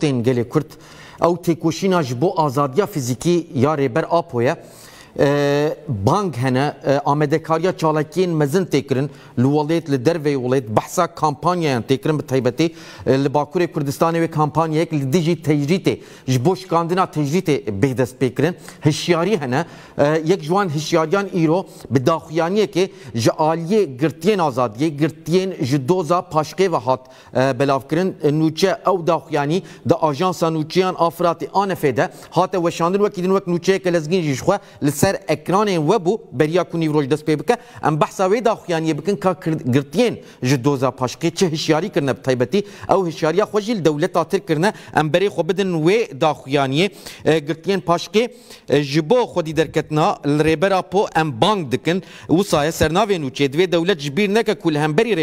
Gele Kurd ew têkoşîna ji bo azadiya fîzîkî ya rêber Apoye بانگ هەنە ئامادەکاریە چاڵەکیین مەزن تێکردن لە وڵێت لە دەروی وڵێت بەحسا کامپانیایان تێکردن بە تایبەتی لە باکووری کوردستانی وێ کامپانیەک لە دژی تەجریتێ ji بۆ شکاندنا تەجریتێ بێدەست پێکردن هشیاری هەنە یەک جوان هشیاریان ئیرۆ بداخویانیەکێ ji ئالیە girtiyên azadiye girtiyên ji doza paşqê ve hat e, belavkirin e, nûçe ew daxuyanî di ajansa nûçeyan Afratê Anefê de hate weşandin wekî din wek nûçeyeke lezgîn jî xwe li سەر ئەکرانێن وەبوو بەریا کونی ڕۆژ دەست پێ بکە ئەم بەحسا وێدا خویانە بکن کا گرتیێن ji دۆزا پاشقی چه هشیاریکردە تایبەتی ئەو هشیاریا خۆژیل دەولەتا ترکردە ئەم بەرێ خۆ بدن وێ داخویانیە گرتیێن پاشقێ ji بۆ خودی دەرکەتنا ڕێبەرا پۆ ئەم بانگ دکن وسایە سەرناوێن و چێ دوێ دەولەت جبیر نەکە کول هەمبەری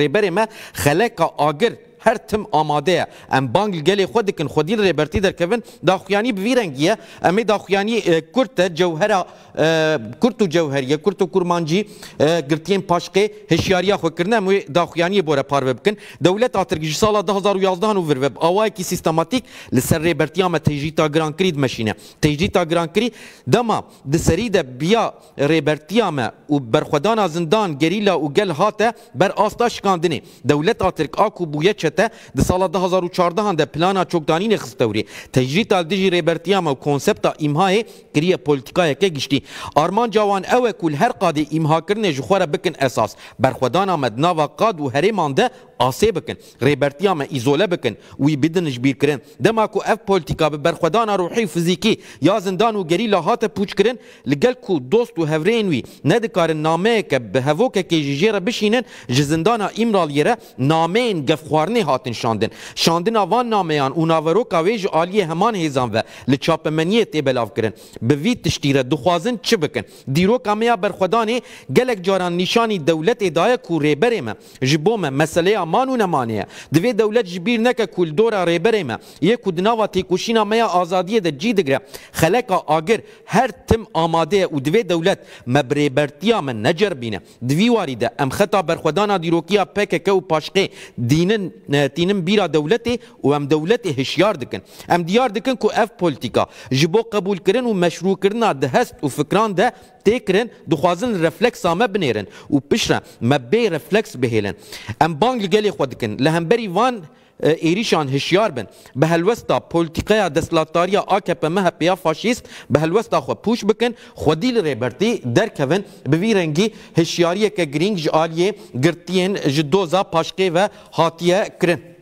ڕێبەرێمە خەلەکە ئاگر هر تم آماده ام بانگ گلی خود کن خودین ریبرتی در کوین دا خویانی بوی رنگیه امی دا خویانی کرت جوهر کرت و جوهریه کرت و کرمانجی گرتین پاشقه هشیاریا خو کرنه مو دا خویانی بوره پارو بکن دولت اترگیش سال 2011 نو ور وب اوای کی سیستماتیک لسر ریبرتی ام تجریتا گران کرید ماشینه تجریتا گران کری دما د سری د بیا ریبرتی ام او برخدان زندان گریلا او گل هاته بر آستا شکاندنی دولت اترک اکو بویا te di sala 2014 de plana çokdanînê e xistewrî. Tejrîta dijî rêbertiya me konsepta îmhayê kiriye politikayeke giştî. Armanca wan ew e ku her qadî îmhakirinê ji xwe re bikin esas. Berxwedana me di nava qad û herêman de asê bikin. Rêbertiya me îzole bikin wî bidin ji bîr kirin. Dema ku ev politika bi berxwedana ruhî fizîkî ya zindan û gerî la hate pûç kirin li gel ku dost û hevrên wî nedikarin nameyeke bi hevokekê ji jê re bişînin ji zindana îmral yê re nameyên gef xwarinê هاتن شاندن شاندن آوان نامهان اونا و روکا ویج آلی همان هیزان و لچاپ منیه تی بلاو کرن به وی تشتیره دخوازن چه بکن دیرو کامیا برخودانی گلک جاران نشانی دولت ادای کو ریبره ما جبوم مسئله امان و نمانه دوی دولت جبیر نکه کل دورا ریبره ما یک کدناوا تیکوشینا میا آزادیه ده جی دگره خلکا آگر هر تم آماده او دوی دولت مبریبرتیا من نجر بینه دوی واری ده ام خطا برخودانا دیروکیا پکک و پاشقه دینن تینم بیرا دولتê û em dewletê hişyar dikin. Em diyar dikin ku ev politika ji bo qebûlkirin û meşrûkirina di hest û fikran de têkirin dixwazin refleksa me binêrin û pişre me bê refleks bihêlin. Em bang li gelê xwe dikin li hemberî van ایریشان هشیار بن به هلوستا پولیتیکای دسلاتاریا AKP MHP فاشیست به هلوستا خو پوش بکن خودی لربرتی درکون به وی رنگی هشیاریه که گرینگ جالیه گرتین جدوزا پاشقی و هاتیه کرن